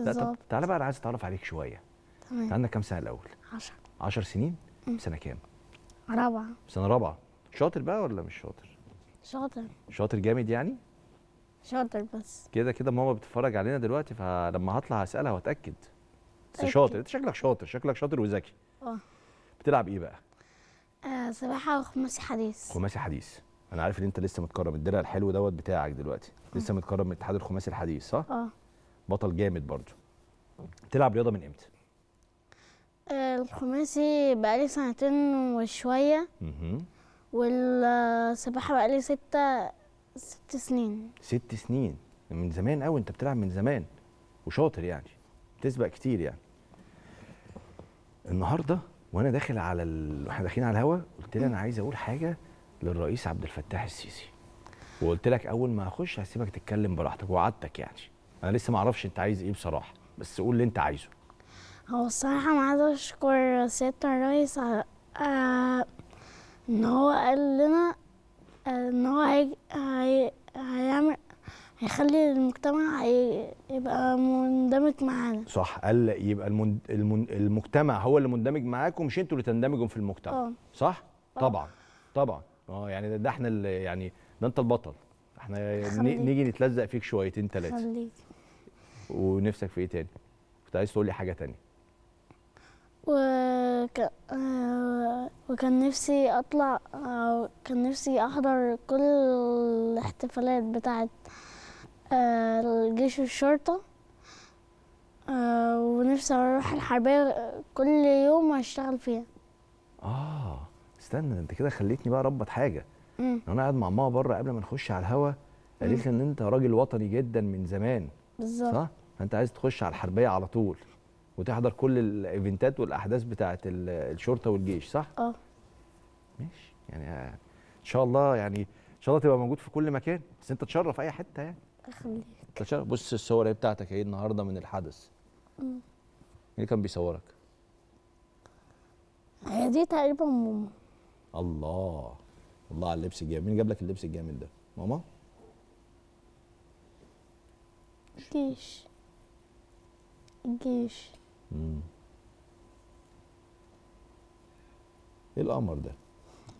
لا طب تعالى بقى انا عايز اتعرف عليك شويه تمام عندك كام سنه الاول 10 10 سنين مم. سنه كام رابعه سنه رابعه شاطر بقى ولا مش شاطر شاطر شاطر جامد يعني شاطر بس كده كده ماما بتتفرج علينا دلوقتي فلما هطلع اسالها واتاكد بس شاطر انت شكلك شاطر شكلك شاطر وذكي اه بتلعب ايه بقى آه سباحه وخماسي حديث خماسي حديث انا عارف ان انت لسه متكرم الدرع الحلو دوت بتاعك دلوقتي لسه آه. متكرم من الاتحاد الخماسي الحديث صح اه بطل جامد برضه تلعب رياضه من امتى آه، الخماسي بقالي سنتين وشويه والسباحه بقالي ستة ست سنين ست سنين من زمان قوي انت بتلعب من زمان وشاطر يعني تسبق كتير يعني النهارده وانا داخل على ال... واحنا داخلين على الهوا قلت لي انا عايز اقول حاجه للرئيس عبد الفتاح السيسي وقلت لك اول ما اخش هسيبك تتكلم براحتك وعدتك يعني انا لسه ما اعرفش انت عايز ايه بصراحه بس قول اللي انت عايزه هو الصراحه ما عايز اشكر سيادة الرئيس على آه ان هو قال لنا آه، ان هو هي... هي... هيعمل هيخلي المجتمع يبقى مندمج معانا صح قال يبقى المند... المن... المجتمع هو اللي مندمج معاكم مش انتوا اللي تندمجوا في المجتمع أوه. صح أوه. طبعا طبعا اه يعني ده, ده احنا اللي يعني ده انت البطل احنا خليك. نيجي نتلزق فيك شويتين ثلاثه ونفسك في ايه تاني كنت عايز تقول لي حاجه تانية وك... آه، وكان نفسي اطلع كان نفسي احضر كل الاحتفالات بتاعه آه، الجيش والشرطه آه، ونفسي اروح الحربيه كل يوم اشتغل فيها اه استنى انت كده خليتني بقى اربط حاجه مم. انا قاعد مع ماما بره قبل ما نخش على الهوا قالت لي ان انت راجل وطني جدا من زمان بالظبط صح فانت عايز تخش على الحربيه على طول وتحضر كل الايفنتات والاحداث بتاعه الشرطه والجيش صح اه ماشي يعني آه، ان شاء الله يعني ان شاء الله تبقى موجود في كل مكان بس انت تشرف اي حته يعني اخليك تشرف بص الصور بتاعتك اهي النهارده من الحدث مين اللي كان بيصورك هي دي تقريبا ماما الله الله على اللبس الجامد مين جاب لك اللبس الجامد ده ماما ليش تنجيش ايه القمر ده؟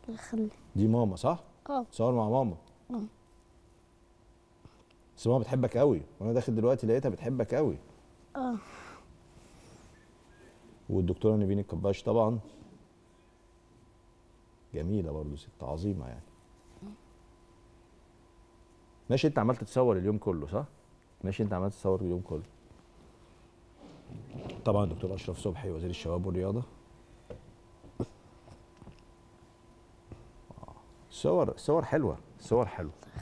الخل دي ماما صح؟ اه صور مع ماما اه بس ماما بتحبك قوي وانا داخل دلوقتي لقيتها بتحبك قوي اه والدكتوره نبين الكباش طبعا جميله برضه ست عظيمه يعني ماشي انت عمال تتصور اليوم كله صح؟ ماشي انت عمال تتصور اليوم كله طبعا دكتور اشرف صبحي وزير الشباب والرياضه صور صور حلوه صور حلوه